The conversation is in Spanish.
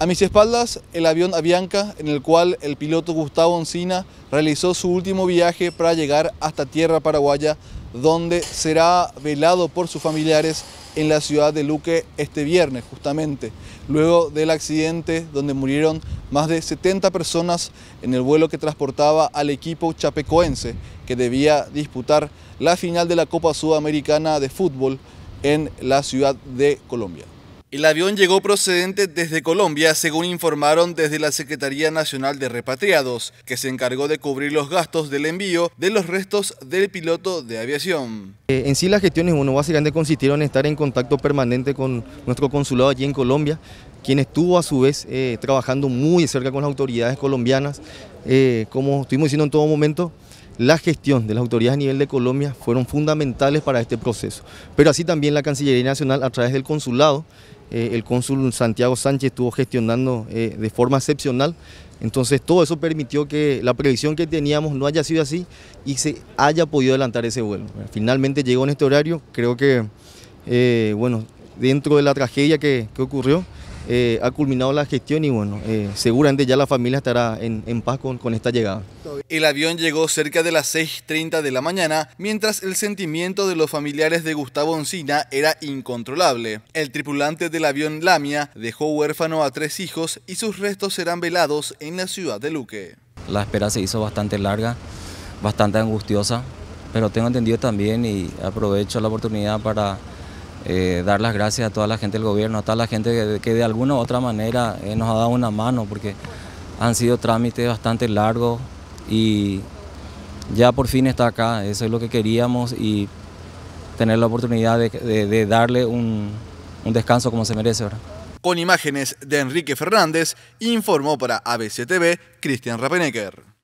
A mis espaldas, el avión Avianca, en el cual el piloto Gustavo Oncina realizó su último viaje para llegar hasta tierra paraguaya, donde será velado por sus familiares en la ciudad de Luque este viernes, justamente, luego del accidente donde murieron más de 70 personas en el vuelo que transportaba al equipo chapecoense, que debía disputar la final de la Copa Sudamericana de Fútbol en la ciudad de Colombia. El avión llegó procedente desde Colombia, según informaron desde la Secretaría Nacional de Repatriados, que se encargó de cubrir los gastos del envío de los restos del piloto de aviación. Eh, en sí las gestiones bueno, básicamente consistieron en estar en contacto permanente con nuestro consulado allí en Colombia, quien estuvo a su vez eh, trabajando muy cerca con las autoridades colombianas, eh, como estuvimos diciendo en todo momento, la gestión de las autoridades a nivel de Colombia fueron fundamentales para este proceso, pero así también la Cancillería Nacional a través del consulado eh, el cónsul Santiago Sánchez estuvo gestionando eh, de forma excepcional. Entonces todo eso permitió que la previsión que teníamos no haya sido así y se haya podido adelantar ese vuelo. Finalmente llegó en este horario, creo que, eh, bueno, dentro de la tragedia que ocurrió, eh, ha culminado la gestión y bueno, eh, seguramente ya la familia estará en, paz con, esta llegada. El avión llegó cerca de las 6.30 de la mañana, mientras el sentimiento de los familiares de Gustavo Oncina era incontrolable. El tripulante del avión Lamia dejó huérfano a tres hijos y sus restos serán velados en la ciudad de Luque. La espera se hizo bastante larga, bastante angustiosa, pero tengo entendido también y aprovecho la oportunidad para eh, dar las gracias a toda la gente del gobierno, a toda la gente que, de alguna u otra manera eh, nos ha dado una mano, porque han sido trámites bastante largos y ya por fin está acá, eso es lo que queríamos y tener la oportunidad de, darle un, descanso como se merece ahora. Con imágenes de Enrique Fernández, informó para ABC TV Cristian Rapeneker.